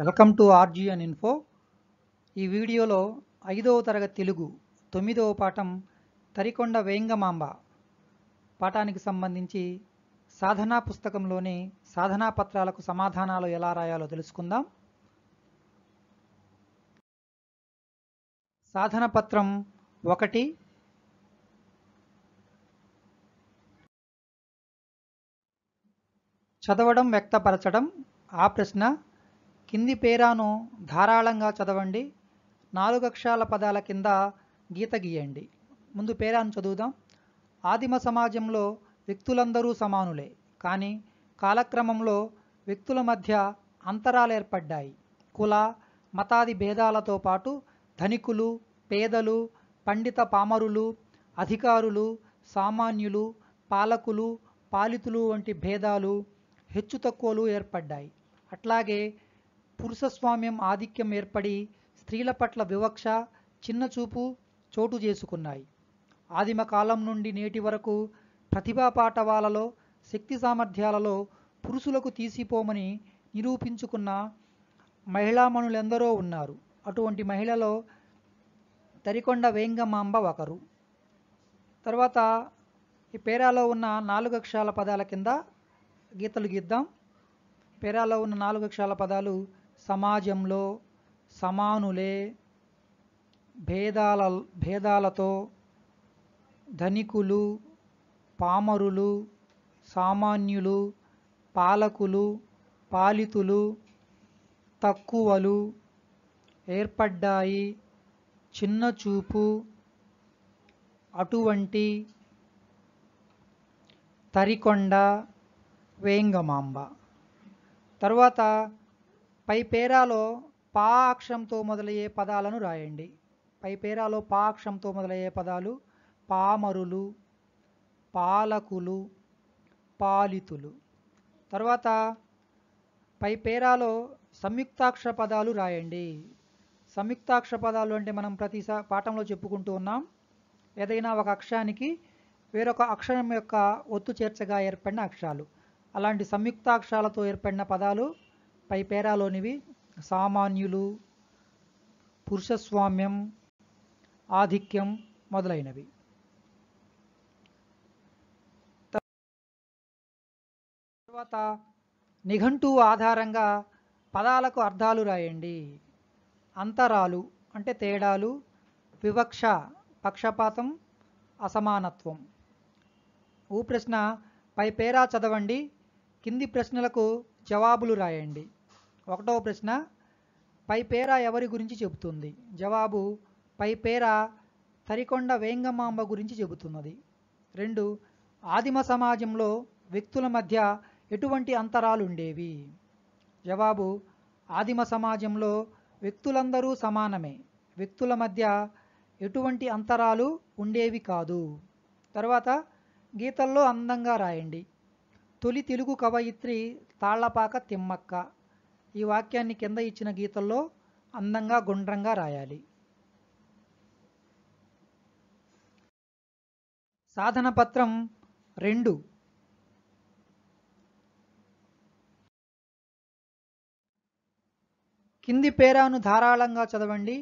welcome to RGN info ఈ వీడియోలో ఐదవ తరగతి తెలుగు తొమ్మిదవ పాఠం తరికొండ వేంగమాంబ పాఠానికి సంబంధించి సాధనా పుస్తకంలోని సాధనా పత్రాలకు సమాధానాలు ఎలా రాయాలో తెలుసుకుందాం సాధన పత్రం ఒకటి చదవడం వ్యక్తపరచడం ఆ ప్రశ్న కింది పేరాను ధారాళంగా చదవండి నాలుగు అక్షరాల పదాల కింద గీత గీయండి ముందు పేరాను చదువుదాం ఆదిమ సమాజంలో వ్యక్తులందరూ సమానులే కానీ కాలక్రమంలో వ్యక్తుల మధ్య అంతరాలు ఏర్పడ్డాయి కుల మతాది భేదాలతో పాటు ధనికులు పేదలు పండిత పామరులు అధికారులు సామాన్యులు పాలకులు పాలితులు వంటి భేదాలు హెచ్చు తక్కువలు ఏర్పడ్డాయి అట్లాగే పురుష స్వామ్యం ఆధిక్యం ఏర్పడి స్త్రీల పట్ల వివక్ష చిన్నచూపు చోటు చేసుకున్నాయి ఆదిమ కాలం నుండి నేటి వరకు ప్రతిభా పాఠవాలలో శక్తి సామర్థ్యాలలో పురుషులకు తీసిపోమని నిరూపించుకున్న మహిళామణులెందరో ఉన్నారు అటువంటి మహిళలో తరికొండ వేంగమాంబ ఒకరు తర్వాత ఈ పేరాలో ఉన్న నాలుగు అక్షరాల పదాల కింద గీతలు గీద్దాం పేరాలో ఉన్న నాలుగు అక్షరాల పదాలు సమాజంలో సమానులే భేదాల భేదాలతో ధనికులు పామరులు సామాన్యులు పాలకులు పాలితులు తక్కువలు ఏర్పడ్డాయి చిన్నచూపు అటువంటి తరికొండ వేంగమాంబ తర్వాత పై పేరాలో పా అక్షరంతో మొదలయ్యే పదాలను రాయండి పై పేరాలో పా అక్షరంతో మొదలయ్యే పదాలు పామరులు పాలకులు పాలితులు తర్వాత పై పేరాలో సంయుక్తాక్షర పదాలు రాయండి సంయుక్తాక్షర పదాలు అంటే మనం ప్రతి పాఠంలో చెప్పుకుంటూ ఉన్నాం ఏదైనా ఒక అక్షరానికి వేరొక అక్షరం యొక్క ఒత్తు చేర్చగా ఏర్పడిన అక్షరాలు అలాంటి సంయుక్తాక్షరాలతో ఏర్పడిన పదాలు పై పేరాలోనివి సామాన్యులు పురుషస్వామ్యం ఆధిక్యం మొదలైనవి తర్వాత నిఘంటు ఆధారంగా పదాలకు అర్థాలు రాయండి అంతరాలు అంటే తేడాలు వివక్ష పక్షపాతం అసమానత్వం ఊ ప్రశ్న పై పేరా చదవండి కింది ప్రశ్నలకు జవాబులు రాయండి ఒకటవ ప్రశ్న పై పేర ఎవరి గురించి చెబుతుంది జవాబు పై పేర తరికొండ వేంగమాంబ గురించి చెబుతున్నది రెండు ఆదిమ సమాజంలో వ్యక్తుల మధ్య ఎటువంటి అంతరాలు ఉండేవి జవాబు ఆదిమ సమాజంలో వ్యక్తులందరూ సమానమే వ్యక్తుల మధ్య ఎటువంటి అంతరాలు ఉండేవి కాదు తర్వాత గీతల్లో అందంగా రాయండి తొలి తెలుగు కవయిత్రి తాళ్లపాక తిమ్మక్క ఈ వాక్యాన్ని కింద ఇచ్చిన గీతల్లో అందంగా గుండ్రంగా రాయాలి సాధన పత్రం రెండు కింది పేరాను ధారాళంగా చదవండి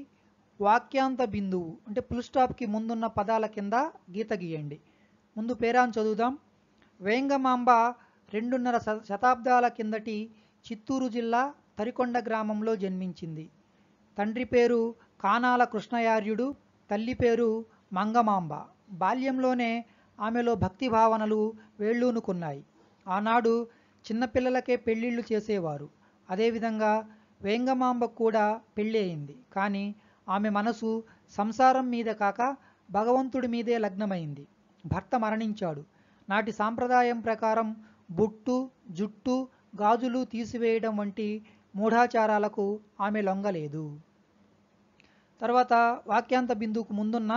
వాక్యాంత బిందువు అంటే ఫుల్ స్టాప్కి ముందున్న పదాల కింద గీత గీయండి ముందు పేరాను చదువుదాం వేంగమాంబ రెండున్నర శతాబ్దాల కిందటి చిత్తూరు జిల్లా తరికొండ గ్రామంలో జన్మించింది తండ్రి పేరు కానాల కృష్ణయార్యుడు తల్లి పేరు మంగమాంబ బాల్యంలోనే ఆమెలో భక్తి భావనలు వేళ్ళూనుకున్నాయి ఆనాడు చిన్నపిల్లలకే పెళ్ళిళ్ళు చేసేవారు అదేవిధంగా వేంగమాంబ కూడా పెళ్ళి అయింది కానీ ఆమె మనసు సంసారం మీద కాక భగవంతుడి మీదే లగ్నమైంది భర్త మరణించాడు నాటి సాంప్రదాయం ప్రకారం బొట్టు జుట్టు గాజులు తీసివేయడం వంటి మూఢాచారాలకు ఆమె లొంగలేదు తర్వాత వాక్యాంత బిందువుకు ముందున్న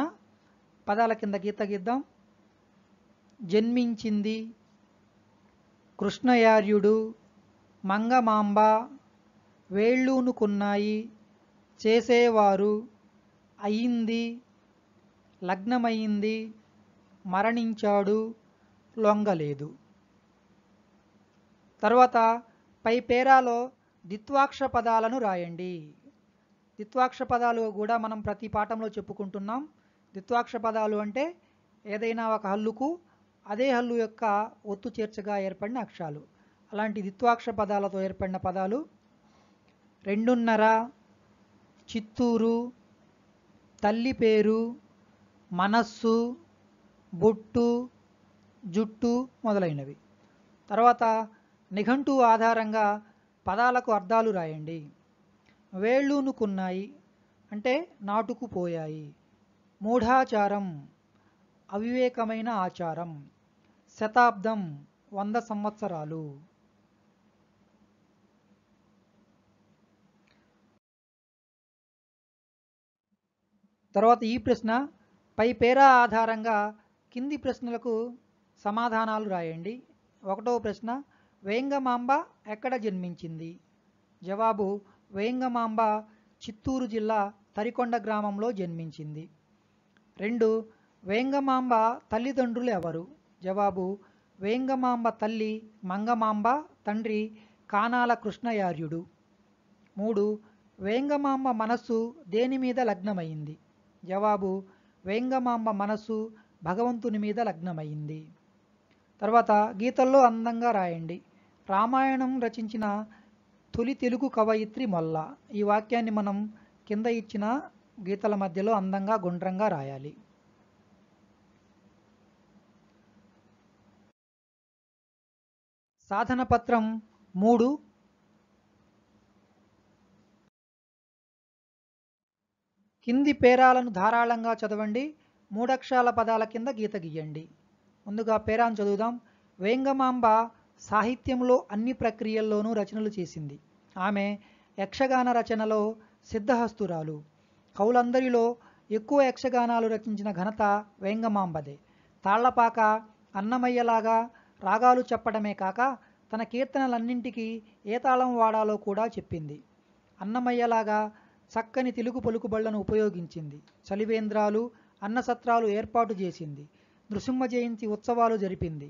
పదాల కింద గీత గీద్దాం జన్మించింది కృష్ణయార్యుడు మంగమాంబ వేళ్ళూనుకున్నాయి చేసేవారు అయింది లగ్నమైంది మరణించాడు లొంగలేదు తర్వాత పై పేరాలో ద్విత్వాక్ష పదాలను రాయండి ద్విత్వాక్ష పదాలు కూడా మనం ప్రతి పాఠంలో చెప్పుకుంటున్నాం ద్విత్వాక్ష పదాలు అంటే ఏదైనా ఒక హల్లుకు అదే హల్లు యొక్క ఒత్తు చేర్చగా ఏర్పడిన అక్షరాలు అలాంటి ద్విత్వాక్ష పదాలతో ఏర్పడిన పదాలు రెండున్నర చిత్తూరు తల్లి పేరు మనస్సు బొట్టు జుట్టు మొదలైనవి తర్వాత నిఘంటు ఆధారంగా పదాలకు అర్థాలు రాయండి వేళ్ళూనుకున్నాయి అంటే నాటుకుపోయాయి మూఢాచారం అవివేకమైన ఆచారం శతాబ్దం వంద సంవత్సరాలు తర్వాత ఈ ప్రశ్న పై పేరా ఆధారంగా కింది ప్రశ్నలకు సమాధానాలు రాయండి ఒకటో ప్రశ్న వేంగమాంబ ఎక్కడ జన్మించింది జవాబు వేంగమాంబ చిత్తూరు జిల్లా తరికొండ గ్రామంలో జన్మించింది రెండు వేంగమాంబ తల్లిదండ్రులు ఎవరు జవాబు వేంగమాంబ తల్లి మంగమాంబ తండ్రి కానాల కృష్ణయార్యుడు మూడు వేంగమాంబ మనస్సు దేని మీద లగ్నమైంది జవాబు వేంగమాంబ మనస్సు భగవంతుని మీద లగ్నమైంది తర్వాత గీతల్లో అందంగా రాయండి రామాయణం రచించిన తొలి తెలుగు కవయిత్రి మొల్ల ఈ వాక్యాన్ని మనం కింద ఇచ్చిన గీతల మధ్యలో అందంగా గుండ్రంగా రాయాలి సాధన పత్రం మూడు కింది పేరాలను ధారాళంగా చదవండి మూడక్షాల పదాల కింద గీత గీయండి ముందుగా పేరాను చదువుదాం వేంగమాంబ సాహిత్యంలో అన్ని ప్రక్రియల్లోనూ రచనలు చేసింది ఆమె యక్షగాన రచనలో సిద్ధహస్తురాలు కవులందరిలో ఎక్కువ యక్షగానాలు రచించిన ఘనత వేంగమాంబదే తాళ్లపాక అన్నమయ్యలాగా రాగాలు చెప్పడమే కాక తన కీర్తనలన్నింటికి ఏ తాళం వాడాలో కూడా చెప్పింది అన్నమయ్యలాగా చక్కని తెలుగు పలుకుబళ్లను ఉపయోగించింది చలివేంద్రాలు అన్నసత్రాలు ఏర్పాటు చేసింది నృసింహ జయంతి ఉత్సవాలు జరిపింది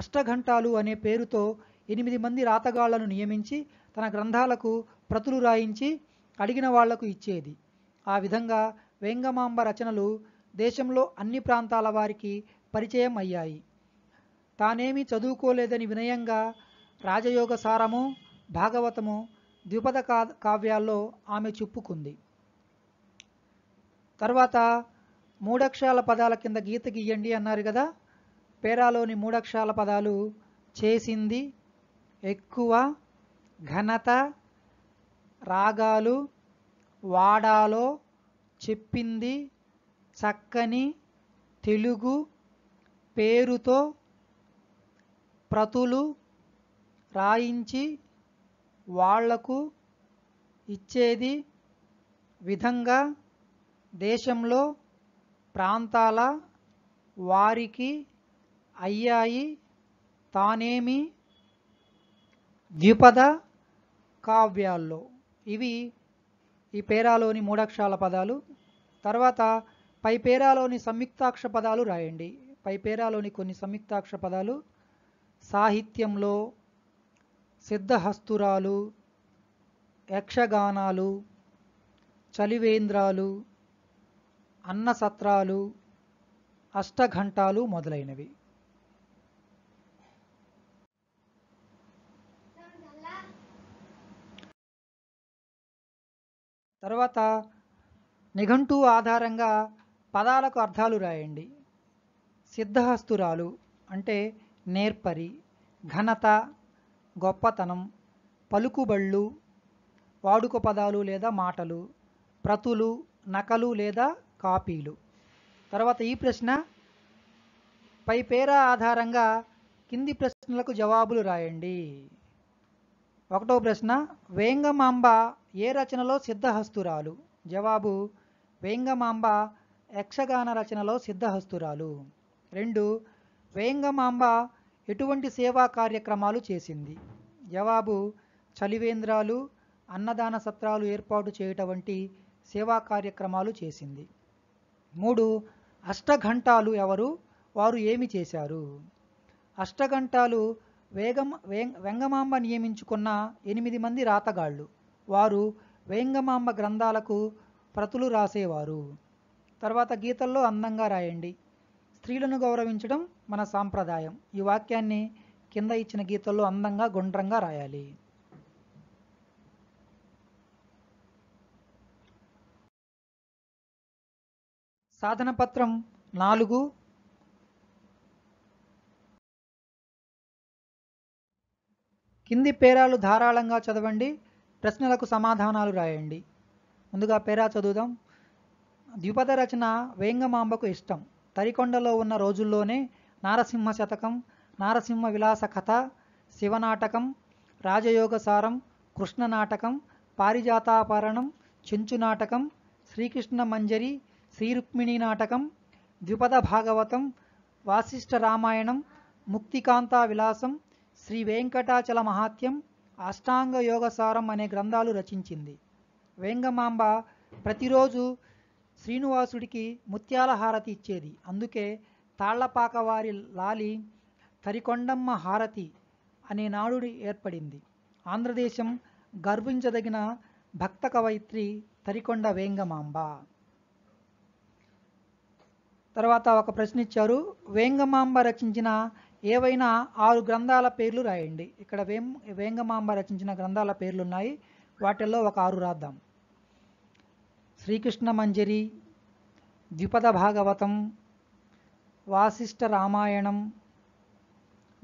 అష్టఘంటాలు అనే పేరుతో ఎనిమిది మంది రాతగాళ్లను నియమించి తన గ్రంథాలకు ప్రతులు రాయించి అడిగిన వాళ్లకు ఇచ్చేది ఆ విధంగా వేంగమాంబ రచనలు దేశంలో అన్ని ప్రాంతాల వారికి పరిచయం అయ్యాయి తానేమీ చదువుకోలేదని వినయంగా రాజయోగ సారము భాగవతము ద్విపద కా కావ్యాల్లో ఆమె చెప్పుకుంది తర్వాత మూడక్షరాల పదాల కింద గీత గీయండి అన్నారు కదా పేరాలోని మూడక్షరాల పదాలు చేసింది ఎక్కువ ఘనత రాగాలు వాడాలో చెప్పింది చక్కని తెలుగు పేరుతో ప్రతులు రాయించి వాళ్లకు ఇచ్చేది విధంగా దేశంలో ప్రాంతాల వారికి అయ్యాయి తానేమి ద్విపద కావ్యాల్లో ఇవి ఈ పేరాలోని మూడక్షాల పదాలు తర్వాత పై పేరాలోని సంయుక్తాక్ష పదాలు రాయండి పై పేరాలోని కొన్ని సంయుక్తాక్ష పదాలు సాహిత్యంలో సిద్ధహస్తురాలు యక్షగానాలు చలివేంద్రాలు అన్నసత్రాలు అష్టఘంటాలు మొదలైనవి తర్వాత నిఘంటు ఆధారంగా పదాలకు అర్థాలు రాయండి సిద్ధహస్తురాలు అంటే నేర్పరి ఘనత గొప్పతనం పలుకుబళ్ళు వాడుక పదాలు లేదా మాటలు ప్రతులు నకలు లేదా కాపీలు తర్వాత ఈ ప్రశ్న పై పేర ఆధారంగా కింది ప్రశ్నలకు జవాబులు రాయండి ఒకటో ప్రశ్న వేంగమాంబ ఏ రచనలో సిద్ధహస్తురాలు జవాబు వేంగమాంబ యక్షగాన రచనలో సిద్ధహస్తురాలు రెండు వేంగమాంబ ఎటువంటి సేవా కార్యక్రమాలు చేసింది జవాబు చలివేంద్రాలు అన్నదాన సత్రాలు ఏర్పాటు చేయటం వంటి సేవా కార్యక్రమాలు చేసింది మూడు అష్టఘంటాలు ఎవరు వారు ఏమి చేశారు అష్టఘంటాలు వేగమ వెంగమాంబ నియమించుకున్న ఎనిమిది మంది రాతగాళ్ళు వారు వేంగమాంబ గ్రంథాలకు ప్రతులు రాసేవారు తర్వాత గీతల్లో అందంగా రాయండి స్త్రీలను గౌరవించడం మన సాంప్రదాయం ఈ వాక్యాన్ని కింద ఇచ్చిన గీతల్లో అందంగా గుండ్రంగా రాయాలి సాధనపత్రం నాలుగు కింది పేరాలు ధారాళంగా చదవండి ప్రశ్నలకు సమాధానాలు రాయండి ముందుగా పేరా చదువుదాం ద్విపద రచన వేంగమాంబకు ఇష్టం తరికొండలో ఉన్న రోజుల్లోనే నారసింహ శతకం నారసింహ విలాస కథ శివనాటకం రాజయోగసారం కృష్ణ నాటకం పారిజాతాపరణం చెంచు నాటకం శ్రీకృష్ణ మంజరి శ్రీరుక్మిణి నాటకం ద్విపద భాగవతం వాసిష్ఠ రామాయణం ముక్తికాంతా విలాసం శ్రీ వెంకటాచల మహాత్యం అష్టాంగ యోగసారం అనే గ్రంథాలు రచించింది వేంగమాంబ ప్రతిరోజు శ్రీనివాసుడికి ముత్యాల హారతి ఇచ్చేది అందుకే తాళ్లపాక వారి లాలి తరికొండమ్మ హారతి అనే నాడు ఏర్పడింది ఆంధ్రదేశం గర్వించదగిన భక్త కవయిత్రి తరికొండ వేంగమాంబ తర్వాత ఒక ప్రశ్న ఇచ్చారు వేంగమాంబ రచించిన ఏవైనా ఆరు గ్రంథాల పేర్లు రాయండి ఇక్కడ వేం వేంగమాంబ రచించిన గ్రంథాల పేర్లు ఉన్నాయి వాటిల్లో ఒక ఆరు రాద్దాం శ్రీకృష్ణ మంజరి ద్విపద భాగవతం వాసిష్ఠ రామాయణం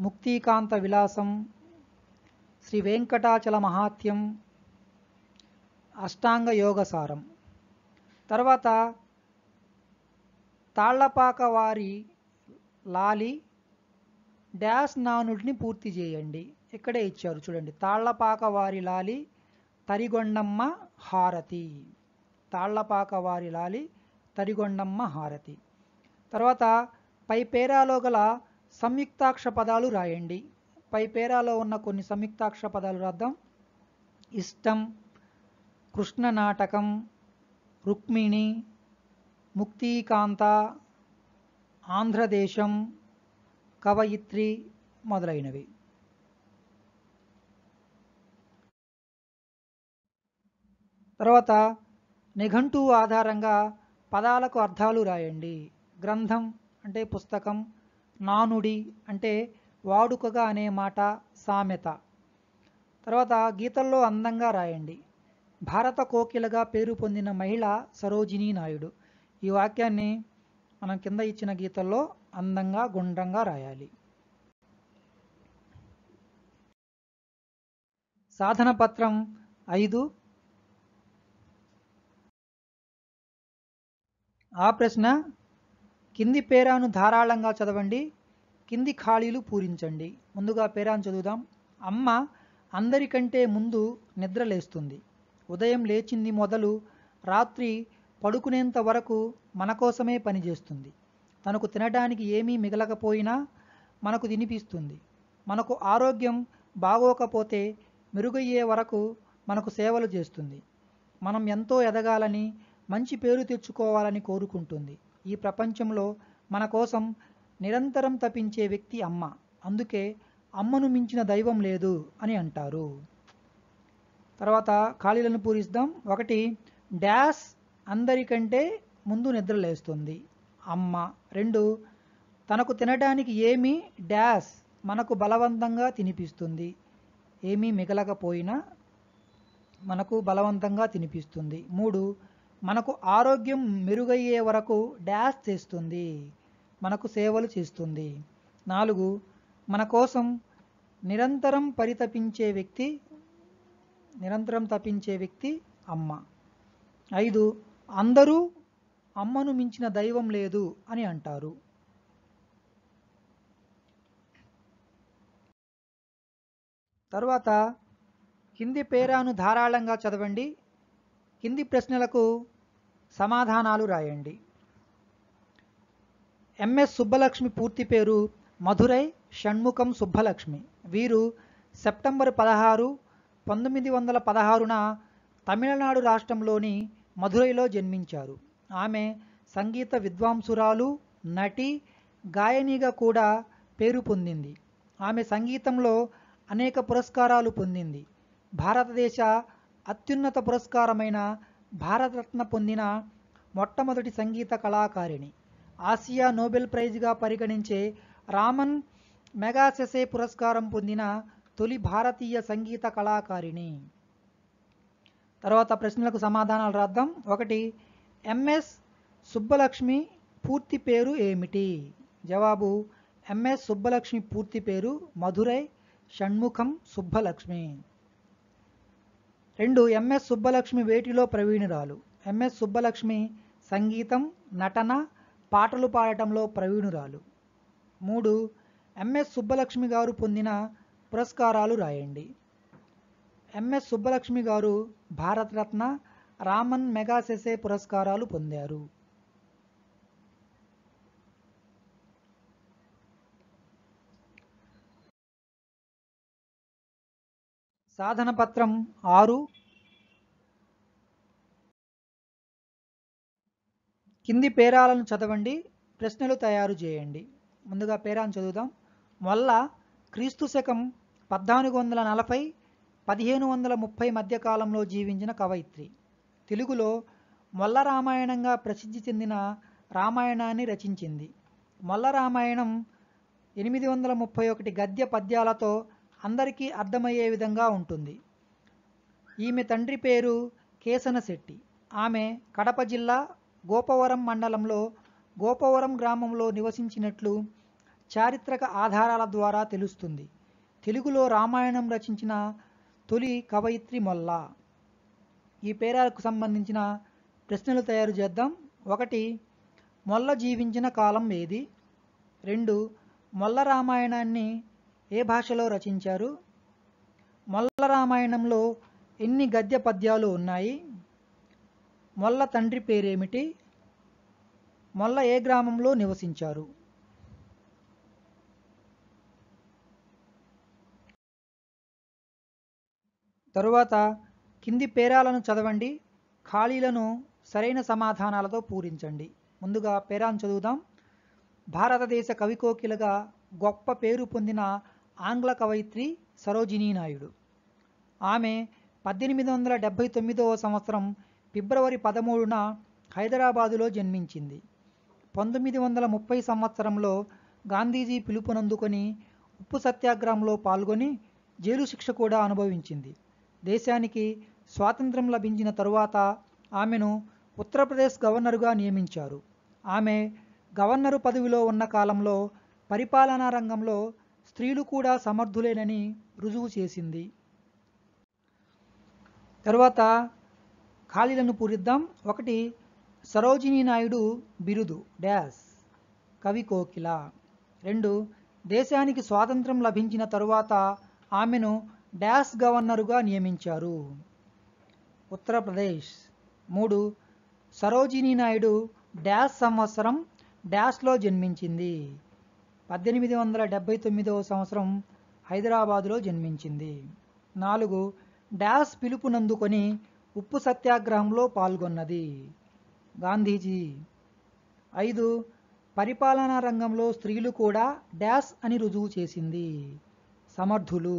ముక్తికాంత విలాసం శ్రీ వెంకటాచల మహాత్యం అష్టాంగ యోగసారం తర్వాత తాళ్లపాక వారి లాలి డాష్ నానుడిని పూర్తి చేయండి ఇక్కడే ఇచ్చారు చూడండి తాళ్లపాక వారి లాలి తరిగొండమ్మ హారతి తాళ్లపాక వారి లాలి తరిగొండమ్మ హారతి తర్వాత పై పేరాలో గల సంయుక్తాక్ష పదాలు రాయండి పై పేరాలో ఉన్న కొన్ని సంయుక్తాక్ష పదాలు రాద్దాం ఇష్టం కృష్ణ నాటకం రుక్మిణి ముక్తికాంత ఆంధ్రదేశం కవయిత్రి మొదలైనవి తర్వాత నిఘంటు ఆధారంగా పదాలకు అర్థాలు రాయండి గ్రంథం అంటే పుస్తకం నానుడి అంటే వాడుకగా అనే మాట సామెత తర్వాత గీతల్లో అందంగా రాయండి భారత కోకిలగా పేరు పొందిన మహిళ సరోజినీ నాయుడు ఈ వాక్యాన్ని మనం కింద ఇచ్చిన గీతల్లో అందంగా గుండ్రంగా రాయాలి సాధన పత్రం ఐదు ఆ ప్రశ్న కింది పేరాను ధారాళంగా చదవండి కింది ఖాళీలు పూరించండి ముందుగా పేరాను చదువుదాం అమ్మ అందరికంటే ముందు నిద్రలేస్తుంది ఉదయం లేచింది మొదలు రాత్రి పడుకునేంత వరకు మన కోసమే పనిచేస్తుంది తనకు తినడానికి ఏమీ మిగలకపోయినా మనకు తినిపిస్తుంది మనకు ఆరోగ్యం బాగోకపోతే మెరుగయ్యే వరకు మనకు సేవలు చేస్తుంది మనం ఎంతో ఎదగాలని మంచి పేరు తెచ్చుకోవాలని కోరుకుంటుంది ఈ ప్రపంచంలో మన కోసం నిరంతరం తపించే వ్యక్తి అమ్మ అందుకే అమ్మను మించిన దైవం లేదు అని అంటారు తర్వాత ఖాళీలను పూరిస్తాం ఒకటి డ్యాస్ అందరికంటే ముందు నిద్రలేస్తుంది అమ్మ రెండు తనకు తినడానికి ఏమీ డ్యాస్ మనకు బలవంతంగా తినిపిస్తుంది ఏమీ మిగలకపోయినా మనకు బలవంతంగా తినిపిస్తుంది మూడు మనకు ఆరోగ్యం మెరుగయ్యే వరకు డ్యాస్ చేస్తుంది మనకు సేవలు చేస్తుంది నాలుగు మన కోసం నిరంతరం పరితపించే వ్యక్తి నిరంతరం తపించే వ్యక్తి అమ్మ ఐదు అందరూ అమ్మను మించిన దైవం లేదు అని అంటారు తర్వాత కింది పేరాను ధారాళంగా చదవండి కింది ప్రశ్నలకు సమాధానాలు రాయండి ఎంఎస్ సుబ్బలక్ష్మి పూర్తి పేరు మధురై షణ్ముఖం సుబ్బలక్ష్మి వీరు సెప్టెంబర్ పదహారు పంతొమ్మిది వందల పదహారున తమిళనాడు రాష్ట్రంలోని మధురైలో జన్మించారు ఆమె సంగీత విద్వాంసురాలు నటి గాయనిగా కూడా పేరు పొందింది ఆమె సంగీతంలో అనేక పురస్కారాలు పొందింది భారతదేశ అత్యున్నత పురస్కారమైన భారతరత్న పొందిన మొట్టమొదటి సంగీత కళాకారిణి ఆసియా నోబెల్ ప్రైజ్గా పరిగణించే రామన్ మెగాసెసే పురస్కారం పొందిన తొలి భారతీయ సంగీత కళాకారిణి తర్వాత ప్రశ్నలకు సమాధానాలు రాద్దాం ఒకటి ఎంఎస్ సుబ్బలక్ష్మి పూర్తి పేరు ఏమిటి జవాబు ఎంఎస్ సుబ్బలక్ష్మి పూర్తి పేరు మధురై షణ్ముఖం సుబ్బలక్ష్మి రెండు ఎంఎస్ సుబ్బలక్ష్మి వేటిలో ప్రవీణురాలు ఎంఎస్ సుబ్బలక్ష్మి సంగీతం నటన పాటలు పాడటంలో ప్రవీణురాలు మూడు ఎంఎస్ సుబ్బలక్ష్మి గారు పొందిన పురస్కారాలు రాయండి ఎంఎస్ సుబ్బలక్ష్మి గారు భారతరత్న రామన్ మెగాసెసే పురస్కారాలు పొందారు సాధన పత్రం ఆరు కింది పేరాలను చదవండి ప్రశ్నలు తయారు చేయండి ముందుగా పేరాను చదువుదాం వల్ల క్రీస్తు శకం పద్నాలుగు వందల నలభై పదిహేను వందల ముప్పై మధ్యకాలంలో జీవించిన కవయిత్రి తెలుగులో మొల్ల రామాయణంగా ప్రసిద్ధి చెందిన రామాయణాన్ని రచించింది మొల్ల రామాయణం ఎనిమిది వందల ముప్పై ఒకటి గద్య పద్యాలతో అందరికీ అర్థమయ్యే విధంగా ఉంటుంది ఈమె తండ్రి పేరు కేశనశెట్టి ఆమె కడప జిల్లా గోపవరం మండలంలో గోపవరం గ్రామంలో నివసించినట్లు చారిత్రక ఆధారాల ద్వారా తెలుస్తుంది తెలుగులో రామాయణం రచించిన తొలి కవయిత్రి మొల్లా ఈ పేరాలకు సంబంధించిన ప్రశ్నలు తయారు చేద్దాం ఒకటి మొల్ల జీవించిన కాలం ఏది రెండు మొల్ల రామాయణాన్ని ఏ భాషలో రచించారు మొల్ల రామాయణంలో ఎన్ని గద్య పద్యాలు ఉన్నాయి మొల్ల తండ్రి పేరేమిటి మొల్ల ఏ గ్రామంలో నివసించారు తరువాత కింది పేరాలను చదవండి ఖాళీలను సరైన సమాధానాలతో పూరించండి ముందుగా పేరాను చదువుదాం భారతదేశ కవికోకిలగా గొప్ప పేరు పొందిన ఆంగ్ల కవయిత్రి సరోజినీ నాయుడు ఆమె పద్దెనిమిది వందల డెబ్భై తొమ్మిదవ సంవత్సరం ఫిబ్రవరి పదమూడున హైదరాబాదులో జన్మించింది పంతొమ్మిది వందల ముప్పై సంవత్సరంలో గాంధీజీ పిలుపునందుకొని ఉప్పు సత్యాగ్రహంలో పాల్గొని జైలు శిక్ష కూడా అనుభవించింది దేశానికి స్వాతంత్రం లభించిన తరువాత ఆమెను ఉత్తరప్రదేశ్ గవర్నరుగా నియమించారు ఆమె గవర్నరు పదవిలో ఉన్న కాలంలో పరిపాలనా రంగంలో స్త్రీలు కూడా సమర్థులేనని రుజువు చేసింది తర్వాత ఖాళీలను పూరిద్దాం ఒకటి సరోజినీ నాయుడు బిరుదు డ్యాస్ కవి కోకిల రెండు దేశానికి స్వాతంత్రం లభించిన తరువాత ఆమెను డ్యాస్ గవర్నరుగా నియమించారు ఉత్తరప్రదేశ్ మూడు సరోజిని నాయుడు డాష్ సంవత్సరం డాష్లో జన్మించింది పద్దెనిమిది వందల డెబ్బై తొమ్మిదవ సంవత్సరం హైదరాబాదులో జన్మించింది నాలుగు డాష్ పిలుపునందుకొని ఉప్పు సత్యాగ్రహంలో పాల్గొన్నది గాంధీజీ ఐదు పరిపాలనా రంగంలో స్త్రీలు కూడా డాష్ అని రుజువు చేసింది సమర్థులు